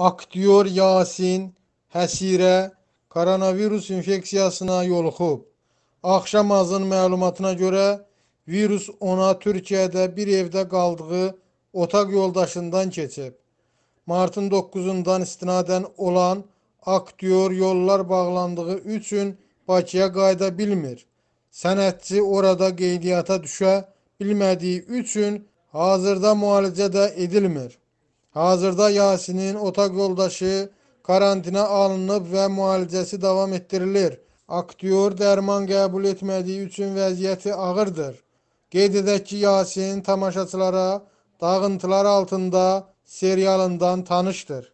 Akdiyor Yasin həsirə koronavirus infeksiyasına yoluxub. Axşam azın məlumatına görə virus ona Türkiyədə bir evdə qaldığı otaq yoldaşından keçib. Martın 9-undan istinadən olan aktyor yollar bağlandığı üçün Bakıya qayıda bilmir. Sənətçi orada qeydiyyata düşə bilmədiyi üçün hazırda müalicə də edilmir. Hazırda Yasin'in otaq yoldaşı karantina alınıb və müalicəsi davam etdirilir. Aktyor dərman qəbul etmədiyi üçün vəziyyəti ağırdır. Qeyd edək ki, Yasin tamaşaçılara dağıntılar altında serialından tanışdır.